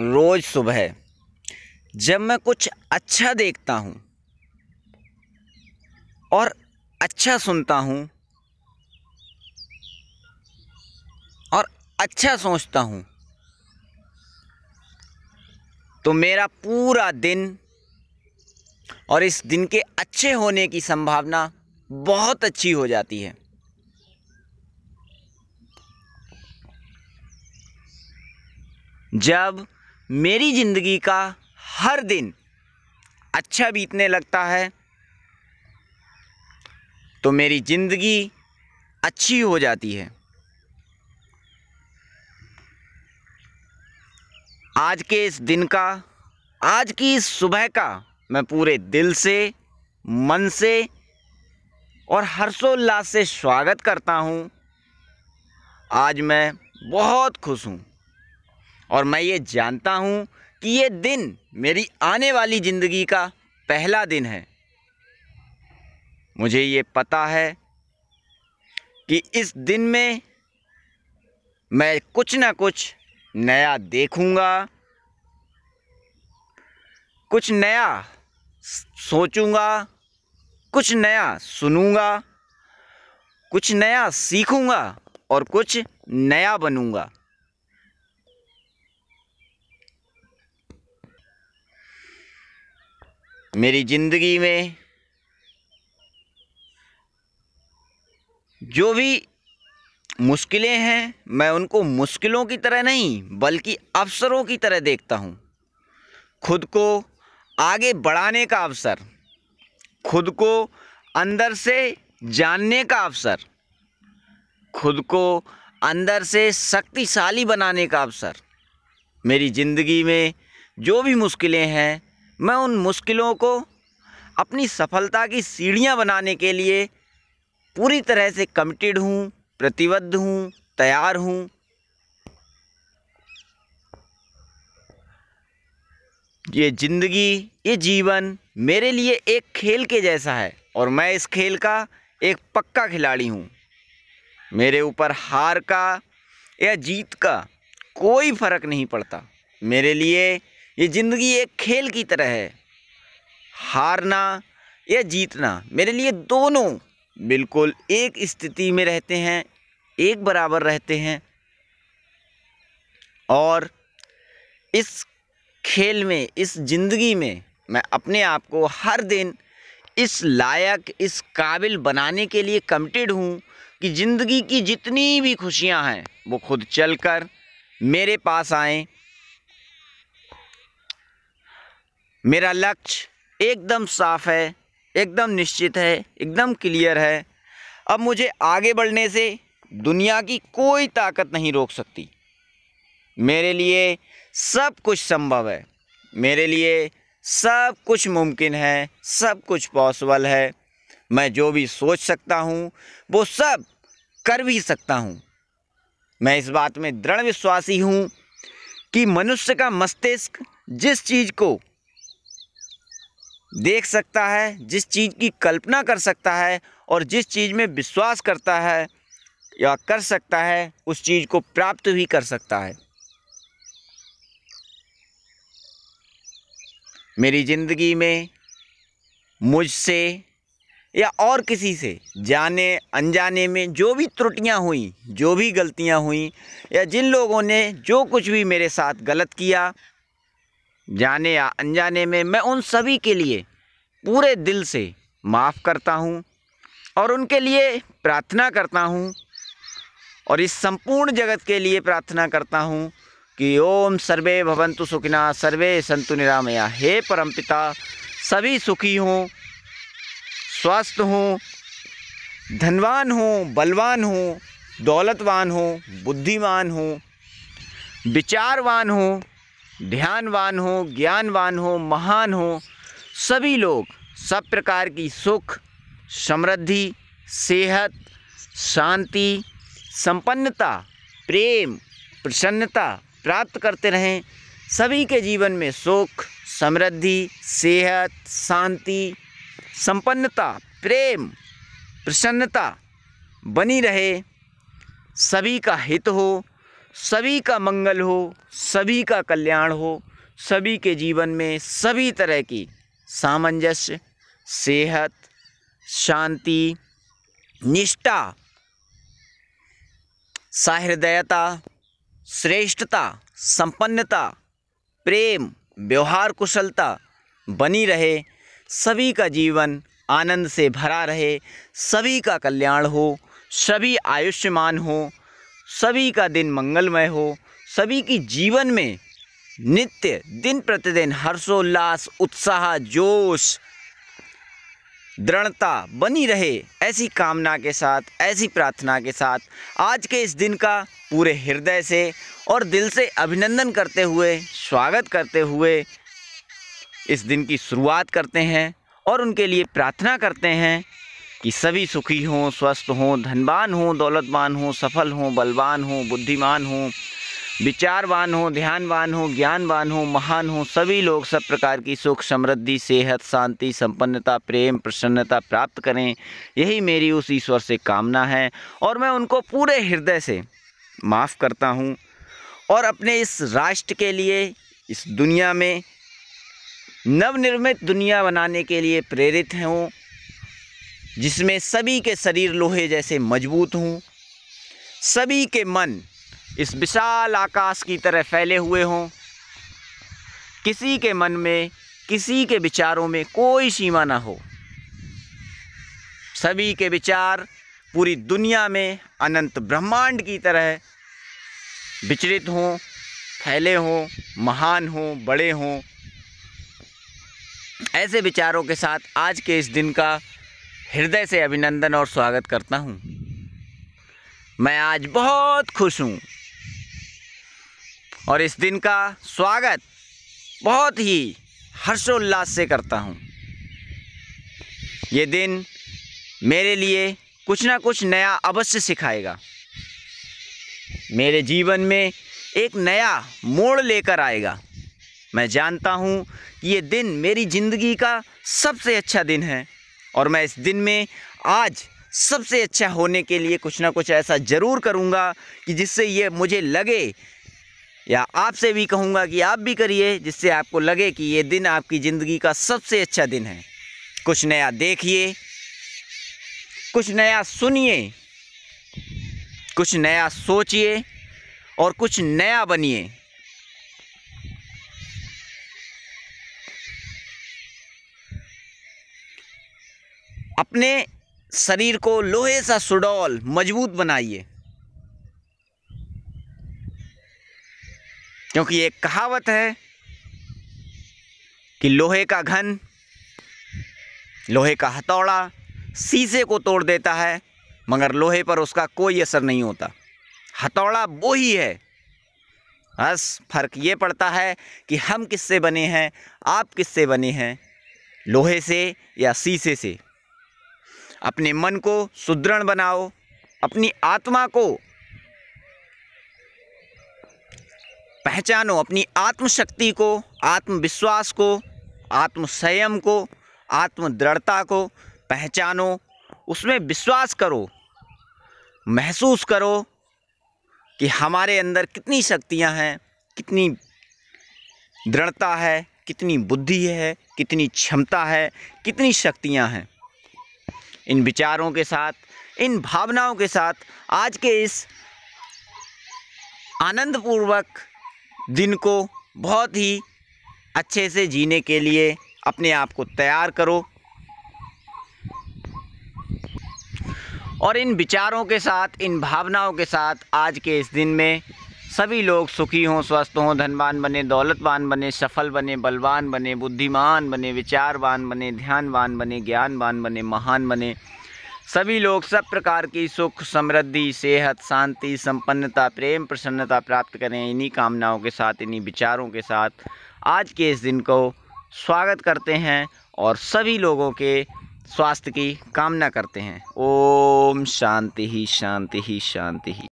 रोज़ सुबह जब मैं कुछ अच्छा देखता हूँ और अच्छा सुनता हूँ और अच्छा सोचता हूँ तो मेरा पूरा दिन और इस दिन के अच्छे होने की संभावना बहुत अच्छी हो जाती है जब मेरी ज़िंदगी का हर दिन अच्छा बीतने लगता है तो मेरी ज़िंदगी अच्छी हो जाती है आज के इस दिन का आज की इस सुबह का मैं पूरे दिल से मन से और हर्षोल्लास से स्वागत करता हूँ आज मैं बहुत खुश हूँ और मैं ये जानता हूँ कि ये दिन मेरी आने वाली ज़िंदगी का पहला दिन है मुझे ये पता है कि इस दिन में मैं कुछ ना कुछ नया देखूंगा कुछ नया सोचूंगा कुछ नया सुनूंगा कुछ नया सीखूंगा और कुछ नया बनूंगा मेरी ज़िंदगी में जो भी मुश्किलें हैं मैं उनको मुश्किलों की तरह नहीं बल्कि अवसरों की तरह देखता हूँ खुद को आगे बढ़ाने का अवसर खुद को अंदर से जानने का अवसर खुद को अंदर से शक्तिशाली बनाने का अवसर मेरी ज़िंदगी में जो भी मुश्किलें हैं मैं उन मुश्किलों को अपनी सफलता की सीढ़ियाँ बनाने के लिए पूरी तरह से कमिटेड हूँ प्रतिबद्ध हूँ तैयार हूँ ये ज़िंदगी ये जीवन मेरे लिए एक खेल के जैसा है और मैं इस खेल का एक पक्का खिलाड़ी हूँ मेरे ऊपर हार का या जीत का कोई फ़र्क नहीं पड़ता मेरे लिए ये ज़िंदगी एक खेल की तरह है हारना या जीतना मेरे लिए दोनों बिल्कुल एक स्थिति में रहते हैं एक बराबर रहते हैं और इस खेल में इस ज़िंदगी में मैं अपने आप को हर दिन इस लायक इस काबिल बनाने के लिए कमिटेड हूँ कि ज़िंदगी की जितनी भी खुशियाँ हैं वो खुद चलकर मेरे पास आएँ मेरा लक्ष्य एकदम साफ है एकदम निश्चित है एकदम क्लियर है अब मुझे आगे बढ़ने से दुनिया की कोई ताकत नहीं रोक सकती मेरे लिए सब कुछ संभव है मेरे लिए सब कुछ मुमकिन है सब कुछ पॉसिबल है मैं जो भी सोच सकता हूँ वो सब कर भी सकता हूँ मैं इस बात में दृढ़ विश्वासी हूँ कि मनुष्य का मस्तिष्क जिस चीज़ को देख सकता है जिस चीज़ की कल्पना कर सकता है और जिस चीज़ में विश्वास करता है या कर सकता है उस चीज़ को प्राप्त भी कर सकता है मेरी ज़िंदगी में मुझसे या और किसी से जाने अनजाने में जो भी त्रुटियां हुई जो भी गलतियां हुई या जिन लोगों ने जो कुछ भी मेरे साथ गलत किया जाने या अनजाने में मैं उन सभी के लिए पूरे दिल से माफ़ करता हूँ और उनके लिए प्रार्थना करता हूँ और इस संपूर्ण जगत के लिए प्रार्थना करता हूँ कि ओम सर्वे भवंतु सुखिना सर्वे संतु निरामया हे परमपिता सभी सुखी हों स्वस्थ हों धनवान हों बलवान हों दौलतवान हों बुद्धिमान हों विचारवान हों ध्यानवान हो ज्ञानवान हो महान हो सभी लोग सब प्रकार की सुख समृद्धि सेहत शांति संपन्नता प्रेम प्रसन्नता प्राप्त करते रहें सभी के जीवन में सुख समृद्धि सेहत शांति संपन्नता प्रेम प्रसन्नता बनी रहे सभी का हित हो सभी का मंगल हो सभी का कल्याण हो सभी के जीवन में सभी तरह की सामंजस्य सेहत शांति निष्ठा सहृदयता श्रेष्ठता संपन्नता प्रेम व्यवहार कुशलता बनी रहे सभी का जीवन आनंद से भरा रहे सभी का कल्याण हो सभी आयुष्यमान हो सभी का दिन मंगलमय हो सभी की जीवन में नित्य दिन प्रतिदिन हर्षोल्लास उत्साह जोश दृढ़ता बनी रहे ऐसी कामना के साथ ऐसी प्रार्थना के साथ आज के इस दिन का पूरे हृदय से और दिल से अभिनंदन करते हुए स्वागत करते हुए इस दिन की शुरुआत करते हैं और उनके लिए प्रार्थना करते हैं कि सभी सुखी हों स्वस्थ हों धनवान हों दौलतवान हों सफल हों बलवान हों बुद्धिमान हों विचारवान हो ध्यानवान हो ज्ञानवान हो महान हो सभी लोग सब प्रकार की सुख समृद्धि सेहत शांति संपन्नता प्रेम प्रसन्नता प्राप्त करें यही मेरी उस ईश्वर से कामना है और मैं उनको पूरे हृदय से माफ़ करता हूँ और अपने इस राष्ट्र के लिए इस दुनिया में नवनिर्मित दुनिया बनाने के लिए प्रेरित हूँ जिसमें सभी के शरीर लोहे जैसे मजबूत हों सभी के मन इस विशाल आकाश की तरह फैले हुए हों किसी के मन में किसी के विचारों में कोई सीमा ना हो सभी के विचार पूरी दुनिया में अनंत ब्रह्मांड की तरह विचरित हों फैले हों महान हों बड़े हों ऐसे विचारों के साथ आज के इस दिन का हृदय से अभिनंदन और स्वागत करता हूँ मैं आज बहुत खुश हूँ और इस दिन का स्वागत बहुत ही हर्षोल्लास से करता हूँ ये दिन मेरे लिए कुछ ना कुछ नया अवश्य सिखाएगा मेरे जीवन में एक नया मोड़ लेकर आएगा मैं जानता हूँ ये दिन मेरी ज़िंदगी का सबसे अच्छा दिन है और मैं इस दिन में आज सबसे अच्छा होने के लिए कुछ ना कुछ ऐसा ज़रूर करूँगा कि जिससे ये मुझे लगे या आपसे भी कहूँगा कि आप भी करिए जिससे आपको लगे कि ये दिन आपकी ज़िंदगी का सबसे अच्छा दिन है कुछ नया देखिए कुछ नया सुनिए कुछ नया सोचिए और कुछ नया बनिए अपने शरीर को लोहे सा सुडौल मजबूत बनाइए क्योंकि एक कहावत है कि लोहे का घन लोहे का हथौड़ा शीशे को तोड़ देता है मगर लोहे पर उसका कोई असर नहीं होता हथौड़ा वो ही है बस फर्क ये पड़ता है कि हम किससे बने हैं आप किससे बने हैं लोहे से या शीशे से अपने मन को सुदृढ़ बनाओ अपनी आत्मा को पहचानो अपनी आत्मशक्ति को आत्मविश्वास को आत्मसंयम को आत्मदृढ़ता को पहचानो उसमें विश्वास करो महसूस करो कि हमारे अंदर कितनी शक्तियां हैं कितनी दृढ़ता है कितनी बुद्धि है कितनी क्षमता है कितनी शक्तियां हैं इन विचारों के साथ इन भावनाओं के साथ आज के इस आनंदपूर्वक दिन को बहुत ही अच्छे से जीने के लिए अपने आप को तैयार करो और इन विचारों के साथ इन भावनाओं के साथ आज के इस दिन में सभी लोग सुखी हों स्वस्थ हों धनवान बने दौलतवान बने सफल बने बलवान बने बुद्धिमान बने विचारवान बने ध्यानवान बने ज्ञानवान बने महान बने सभी लोग सब प्रकार की सुख समृद्धि सेहत शांति संपन्नता प्रेम प्रसन्नता प्राप्त करें इन्हीं कामनाओं के साथ इन्हीं विचारों के साथ आज के इस दिन को स्वागत करते हैं और सभी लोगों के स्वास्थ्य की कामना करते हैं ओम शांति ही शांति ही शांति ही